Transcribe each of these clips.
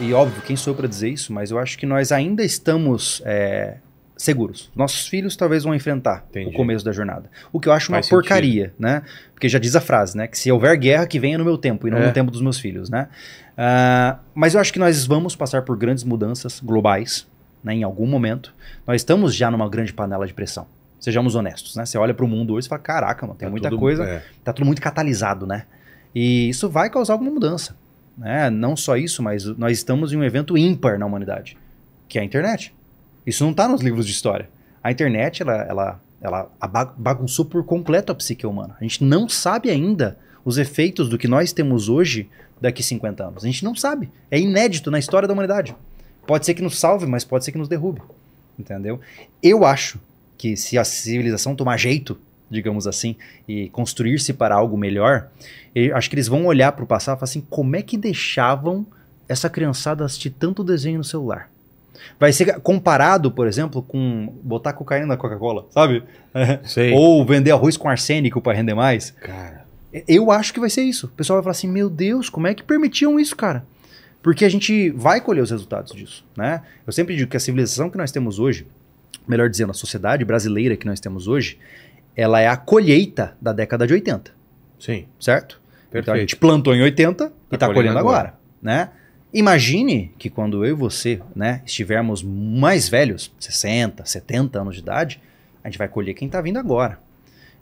e óbvio, quem sou eu para dizer isso, mas eu acho que nós ainda estamos é, seguros. Nossos filhos talvez vão enfrentar Entendi. o começo da jornada. O que eu acho Faz uma sentido. porcaria, né? Porque já diz a frase, né? Que se houver guerra, que venha no meu tempo e não é. no tempo dos meus filhos, né? Uh, mas eu acho que nós vamos passar por grandes mudanças globais, né? Em algum momento. Nós estamos já numa grande panela de pressão. Sejamos honestos, né? Você olha para o mundo hoje e fala, caraca, mano, tem tá muita tudo, coisa. É. Tá tudo muito catalisado, né? E isso vai causar alguma mudança. Né? Não só isso, mas nós estamos em um evento ímpar na humanidade, que é a internet. Isso não está nos livros de história. A internet, ela, ela, ela bagunçou por completo a psique humana. A gente não sabe ainda os efeitos do que nós temos hoje daqui 50 anos. A gente não sabe. É inédito na história da humanidade. Pode ser que nos salve, mas pode ser que nos derrube. Entendeu? Eu acho que se a civilização tomar jeito digamos assim, e construir-se para algo melhor, acho que eles vão olhar para o passado e falar assim: como é que deixavam essa criançada assistir tanto desenho no celular? Vai ser comparado, por exemplo, com botar cocaína na Coca-Cola, sabe? Sei. Ou vender arroz com arsênico para render mais. Cara. Eu acho que vai ser isso. O pessoal vai falar assim: meu Deus, como é que permitiam isso, cara? Porque a gente vai colher os resultados disso, né? Eu sempre digo que a civilização que nós temos hoje, melhor dizendo, a sociedade brasileira que nós temos hoje, ela é a colheita da década de 80. Sim. Certo? Perfeito. Então a gente plantou em 80 tá e está colhendo, colhendo agora. agora, né? Imagine que quando eu e você, né, estivermos mais velhos, 60, 70 anos de idade, a gente vai colher quem está vindo agora.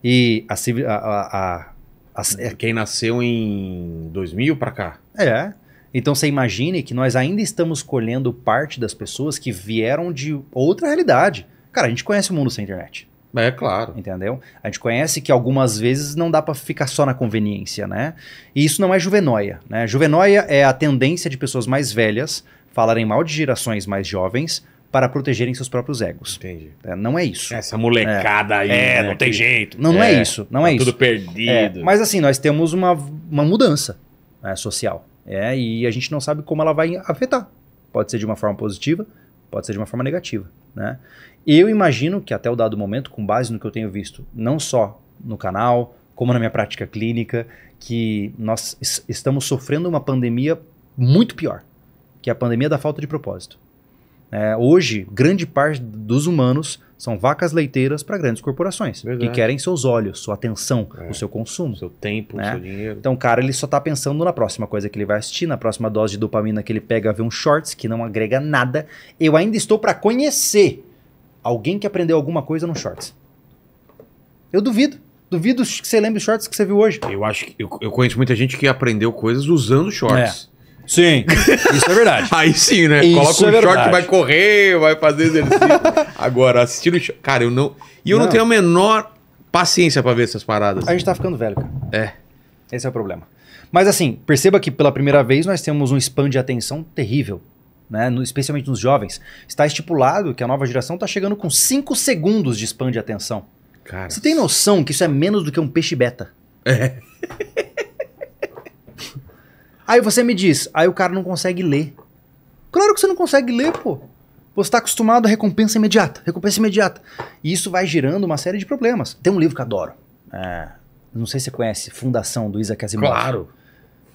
E a, a, a, a é quem nasceu em 2000 para cá. É. Então você imagine que nós ainda estamos colhendo parte das pessoas que vieram de outra realidade. Cara, a gente conhece o mundo sem internet. É, claro. Entendeu? A gente conhece que algumas vezes não dá para ficar só na conveniência, né? E isso não é juvenóia, né? Juvenóia é a tendência de pessoas mais velhas falarem mal de gerações mais jovens para protegerem seus próprios egos. Entendi. É, não é isso. Essa molecada é. aí. É, né? não tem jeito. Não, não é, é isso. Não tá é tudo isso. Tudo perdido. É, mas assim, nós temos uma, uma mudança né, social. É, e a gente não sabe como ela vai afetar. Pode ser de uma forma positiva, pode ser de uma forma negativa. Né? Eu imagino que até o dado momento, com base no que eu tenho visto, não só no canal, como na minha prática clínica, que nós estamos sofrendo uma pandemia muito pior, que é a pandemia da falta de propósito. É, hoje, grande parte dos humanos são vacas leiteiras para grandes corporações Verdade. que querem seus olhos, sua atenção, é. o seu consumo, seu tempo, né? seu dinheiro. Então, o cara, ele só está pensando na próxima coisa que ele vai assistir, na próxima dose de dopamina que ele pega, ver um shorts que não agrega nada. Eu ainda estou para conhecer alguém que aprendeu alguma coisa no shorts. Eu duvido. Duvido que você lembre os shorts que você viu hoje. Eu acho que eu, eu conheço muita gente que aprendeu coisas usando shorts. É. Sim, isso é verdade. Aí sim, né? Isso Coloca é um é short, vai correr, vai fazer exercício. Agora, assistir o short. Cara, eu não. E eu não, não tenho a menor paciência para ver essas paradas. A gente tá ficando velho, cara. É. Esse é o problema. Mas assim, perceba que pela primeira vez nós temos um span de atenção terrível. Né, no, especialmente nos jovens, está estipulado que a nova geração está chegando com 5 segundos de span de atenção. Cara, Você tem noção que isso é menos do que um peixe beta? É. Aí você me diz, aí o cara não consegue ler. Claro que você não consegue ler, pô. Você está acostumado à recompensa imediata, recompensa imediata. E isso vai gerando uma série de problemas. Tem um livro que eu adoro. É, não sei se você conhece, Fundação, do Isaac Asimov. Claro.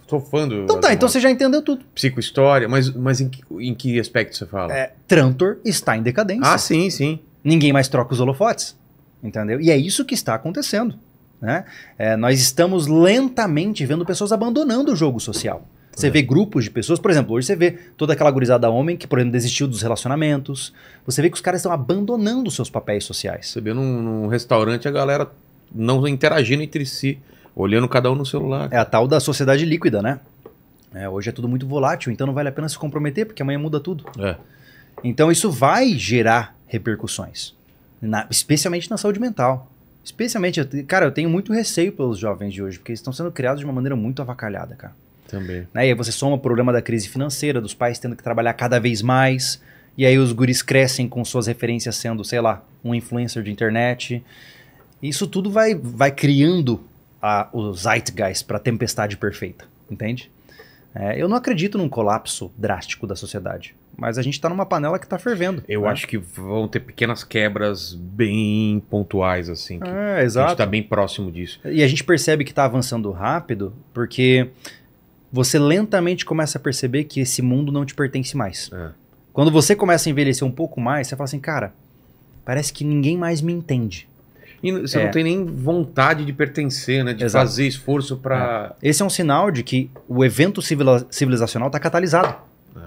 Sou fã do... Então tá, Asimov. então você já entendeu tudo. Psicohistória, mas, mas em, que, em que aspecto você fala? É, Trantor está em decadência. Ah, sim, sim. Ninguém mais troca os holofotes, entendeu? E é isso que está acontecendo. Né? É, nós estamos lentamente vendo pessoas abandonando o jogo social. Você é. vê grupos de pessoas, por exemplo, hoje você vê toda aquela gurizada homem que, por exemplo, desistiu dos relacionamentos. Você vê que os caras estão abandonando seus papéis sociais. Você vê num, num restaurante a galera não interagindo entre si, olhando cada um no celular. É a tal da sociedade líquida, né? É, hoje é tudo muito volátil, então não vale a pena se comprometer, porque amanhã muda tudo. É. Então isso vai gerar repercussões, na, especialmente na saúde mental. Especialmente, eu, cara, eu tenho muito receio pelos jovens de hoje, porque eles estão sendo criados de uma maneira muito avacalhada, cara. Também. Né? E aí você soma o problema da crise financeira, dos pais tendo que trabalhar cada vez mais, e aí os guris crescem com suas referências sendo, sei lá, um influencer de internet. Isso tudo vai, vai criando a, o zeitgeist para a tempestade perfeita, entende? É, eu não acredito num colapso drástico da sociedade. Mas a gente está numa panela que está fervendo. Eu né? acho que vão ter pequenas quebras bem pontuais, assim. é, exato. A gente está bem próximo disso. E a gente percebe que está avançando rápido, porque você lentamente começa a perceber que esse mundo não te pertence mais. É. Quando você começa a envelhecer um pouco mais, você fala assim, cara, parece que ninguém mais me entende. E você é. não tem nem vontade de pertencer, né? De exato. fazer esforço para. É. Esse é um sinal de que o evento civilizacional está catalisado.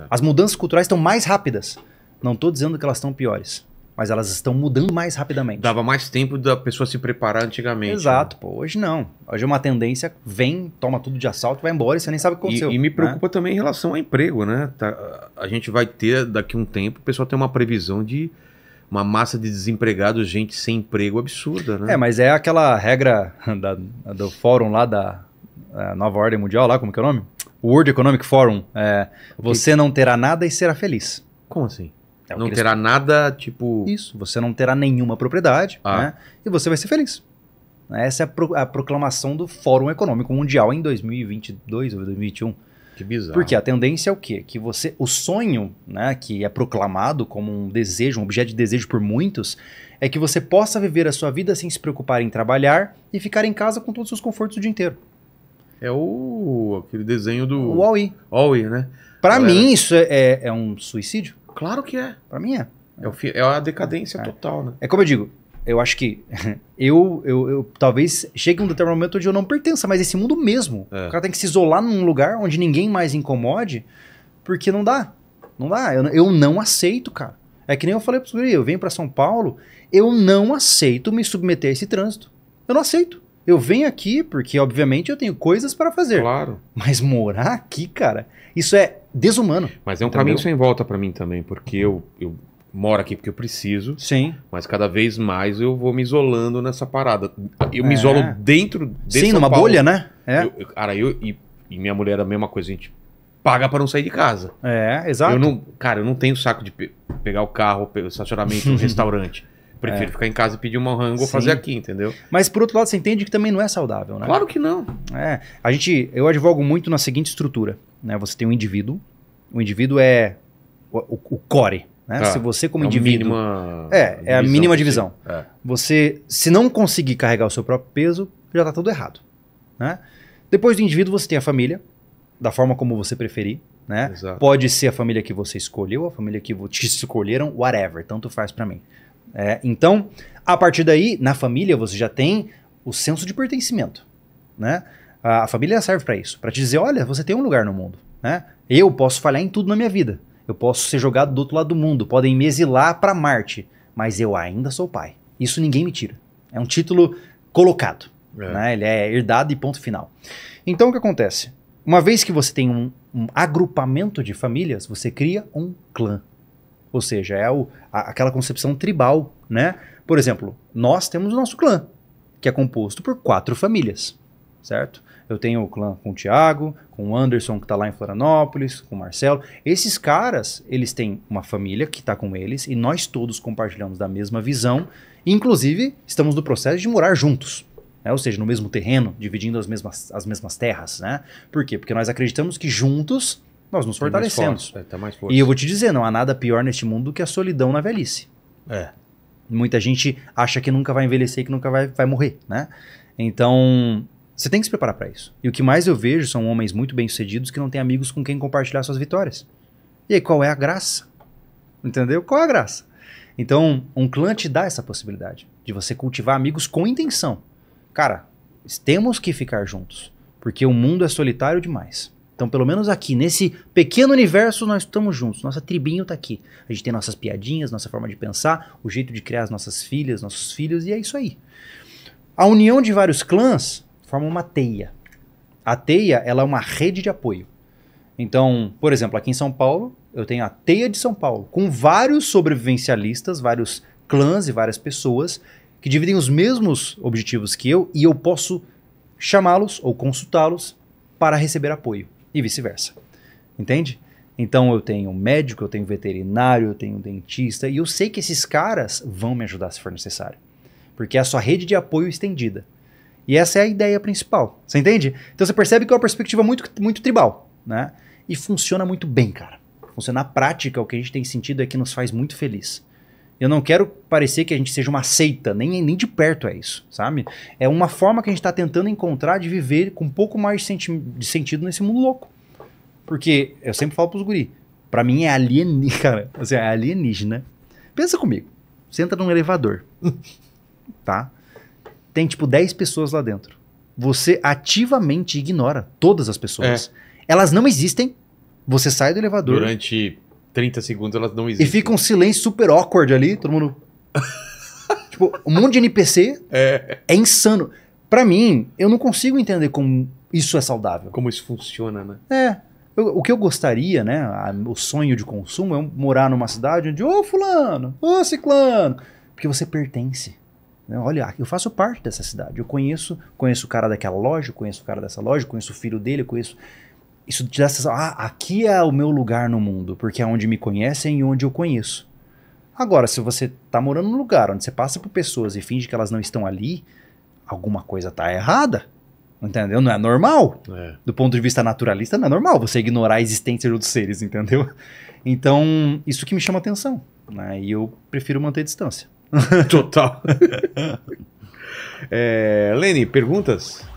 É. As mudanças culturais estão mais rápidas. Não estou dizendo que elas estão piores, mas elas estão mudando mais rapidamente. Dava mais tempo da pessoa se preparar antigamente. Exato, né? pô, hoje não. Hoje é uma tendência, vem, toma tudo de assalto, vai embora e você nem sabe o que aconteceu. E, e me né? preocupa né? também em relação ao emprego, né? Tá, a gente vai ter daqui a um tempo, o pessoal tem uma previsão de uma massa de desempregados, gente sem emprego absurda, né? É, mas é aquela regra da, do fórum lá da é, Nova Ordem Mundial, lá, como que é o nome? o World Economic Forum. É, você não terá nada e será feliz. Como assim? É não terá nada, tipo. Isso, você não terá nenhuma propriedade ah. né? e você vai ser feliz. Essa é a, pro, a, proclamação do Fórum Econômico Mundial em 2022 ou 2021. Que bizarro. Porque a tendência é o quê? Que você, o sonho, né, que é proclamado como um desejo, um objeto de desejo por muitos, é que você possa viver a sua vida sem se preocupar em trabalhar e ficar em casa com todos os confortos o dia inteiro. É o aquele desenho do. O Huawei. Huawei, né? Pra é, mim, né? isso é, é um suicídio? Claro que é. Pra mim é. É, o fi... é a decadência é. total, né? É como eu digo, eu acho que eu, eu, eu, talvez chegue um determinado momento onde eu não pertença mais esse mundo mesmo. É. O cara tem que se isolar num lugar onde ninguém mais incomode, porque não dá. Não dá. Eu, eu não aceito, cara. É que nem eu falei pra você, eu venho para São Paulo, eu não aceito me submeter a esse trânsito. Eu não aceito. Eu venho aqui porque, obviamente, eu tenho coisas para fazer. Claro. Mas morar aqui, cara, isso é desumano. Mas é um entendeu? caminho sem volta para mim também, porque eu, eu moro aqui porque eu preciso. Sim. Mas cada vez mais eu vou me isolando nessa parada. Eu é. me isolo dentro de Sim, São numa Paulo. bolha, né? É. Eu, cara, eu e, e, minha mulher é a mesma coisa, a gente paga para não sair de casa. É, exato. Eu não, cara, eu não tenho saco de pe pegar o carro, o estacionamento, o restaurante prefiro é. ficar em casa e pedir uma rango ou fazer aqui, entendeu? Mas por outro lado, você entende que também não é saudável, né? Claro que não. É. A gente, eu advogo muito na seguinte estrutura, né? Você tem um indivíduo, o indivíduo é o, o, o core, né? Tá. Se você como é indivíduo... Mínima é, é a mínima divisão. É. Você, se não conseguir carregar o seu próprio peso, já está tudo errado, né? Depois do indivíduo, você tem a família, da forma como você preferir, né? Exato. Pode ser a família que você escolheu, a família que te escolheram, whatever, tanto faz para mim. É, então, a partir daí, na família, você já tem o senso de pertencimento. Né? A, a família serve para isso, para te dizer, olha, você tem um lugar no mundo. Né? Eu posso falhar em tudo na minha vida. Eu posso ser jogado do outro lado do mundo, podem me exilar para Marte, mas eu ainda sou pai. Isso ninguém me tira. É um título colocado. É. Né? Ele é herdado e ponto final. Então o que acontece? Uma vez que você tem um, um agrupamento de famílias, você cria um clã. Ou seja, é o, a, aquela concepção tribal, né? Por exemplo, nós temos o nosso clã, que é composto por quatro famílias, certo? Eu tenho o clã com o Tiago, com o Anderson que está lá em Florianópolis, com o Marcelo. Esses caras, eles têm uma família que está com eles e nós todos compartilhamos da mesma visão. Inclusive, estamos no processo de morar juntos. Né? Ou seja, no mesmo terreno, dividindo as mesmas, as mesmas terras, né? Por quê? Porque nós acreditamos que juntos nós nos fortalecemos. mais mais E eu vou te dizer, não há nada pior neste mundo do que a solidão na velhice. É. Muita gente acha que nunca vai envelhecer, que nunca vai, vai morrer, né? Então, você tem que se preparar para isso. E o que mais eu vejo são homens muito bem-sucedidos que não têm amigos com quem compartilhar suas vitórias. E aí, qual é a graça? Entendeu? Qual é a graça? Então, um clã te dá essa possibilidade de você cultivar amigos com intenção. Cara, temos que ficar juntos, porque o mundo é solitário demais. Então, pelo menos aqui, nesse pequeno universo, nós estamos juntos. Nossa tribinha está aqui. A gente tem nossas piadinhas, nossa forma de pensar, o jeito de criar as nossas filhas, nossos filhos, e é isso aí. A união de vários clãs forma uma teia. A teia, ela é uma rede de apoio. Então, por exemplo, aqui em São Paulo, eu tenho a teia de São Paulo, com vários sobrevivencialistas, vários clãs e várias pessoas que dividem os mesmos objetivos que eu e eu posso chamá-los ou consultá-los para receber apoio e vice-versa. Entende? Então eu tenho médico, eu tenho veterinário, eu tenho dentista e eu sei que esses caras vão me ajudar se for necessário, porque é a sua rede de apoio estendida. E essa é a ideia principal. Você entende? Então você percebe que é uma perspectiva muito, muito tribal, né? E funciona muito bem, cara. Funciona na prática, o que a gente tem sentido é que nos faz muito feliz. Eu não quero parecer que a gente seja uma seita, nem, nem de perto é isso, sabe? É uma forma que a gente está tentando encontrar de viver com um pouco mais de, senti de sentido nesse mundo louco. Porque eu sempre falo pros guri, para mim é alienígena, cara, assim, é alienígena. Pensa comigo, você entra num elevador, tá? Tem tipo 10 pessoas lá dentro. Você ativamente ignora todas as pessoas. É. Elas não existem. Você sai do elevador. Durante 30 segundos elas não existem. E fica um silêncio super awkward ali, todo mundo. tipo, um monte de NPC é, é insano. Para mim, eu não consigo entender como isso é saudável. Como isso funciona, né? É. Eu, o que eu gostaria, né? A, o sonho de consumo é morar numa cidade onde, ô oh, fulano, ô oh, ciclano, porque você pertence. Né? Olha, eu faço parte dessa cidade. Eu conheço, conheço o cara daquela loja, conheço o cara dessa loja, conheço o filho dele, conheço isso te dá sensação, Ah, aqui é o meu lugar no mundo, porque é onde me conhecem e onde eu conheço. Agora, se você tá morando num lugar onde você passa por pessoas e finge que elas não estão ali, alguma coisa tá errada. Entendeu? Não é normal. É. Do ponto de vista naturalista, não é normal você ignorar a existência de outros seres, entendeu? Então, isso que me chama atenção. Né? E eu prefiro manter distância. Total. é, perguntas?